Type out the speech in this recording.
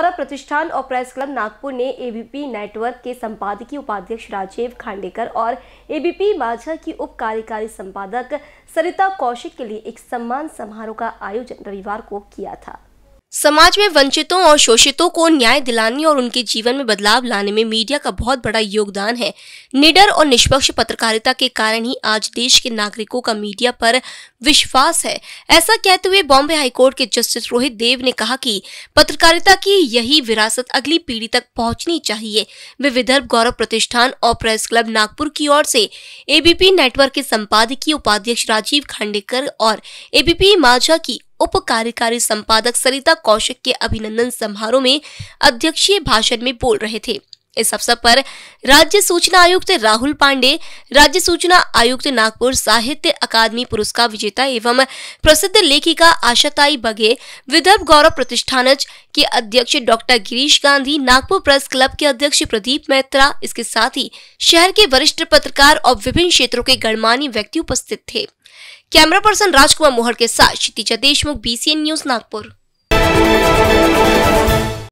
सौरभ प्रतिष्ठान और press club Nagpur ने एबीपी नेटवर्क के संपादकीय उपाध्यक्ष राजीव खांडेकर और एबीपी माझा की उप कार्यकारी संपादक सरिता कौशिक के लिए एक सम्मान समारोह का आयोजन रविवार को किया था समाज में वंचितों और शोषितों को न्याय दिलाने और उनके जीवन में बदलाव लाने में मीडिया का बहुत बड़ा योगदान है निडर और निष्पक्ष पत्रकारिता के कारण ही आज देश के नागरिकों का मीडिया पर विश्वास है ऐसा कहते हुए बॉम्बे हाईकोर्ट के जस्टिस रोहित देव ने कहा कि पत्रकारिता की यही विरासत अगली पीढ़ी तक पहुंचनी चाहिए वे विदर्भ गौरव प्रतिष्ठान और प्रेस क्लब नागपुर की ओर से एबीपी नेटवर्क के संपादकीय उपाध्यक्ष राजीव खांडेकर और एबीपी माझा की उप कार्यकारी संपादक सरिता कौशिक के अभिनंदन समारोह में अध्यक्षीय भाषण में बोल रहे थे इस अवसर पर राज्य सूचना आयुक्त राहुल पांडे राज्य सूचना आयुक्त नागपुर साहित्य अकादमी पुरस्कार विजेता एवं प्रसिद्ध लेखिका आशाताई बघे विदर्भ गौरव प्रतिष्ठान के अध्यक्ष doctor Girish Gandhi Nagpur press club के अध्यक्ष प्रदीप मेहत्रा इसके साथ ही शहर के वरिष्ठ पत्रकार और विभिन्न क्षेत्रों के गणमान्य व्यक्ति उपस्थित थे कैमरा पर्सन राजकुमार मोहर के साथ क्षितिजा देशमुख बीसीएन न्यूज नागपुर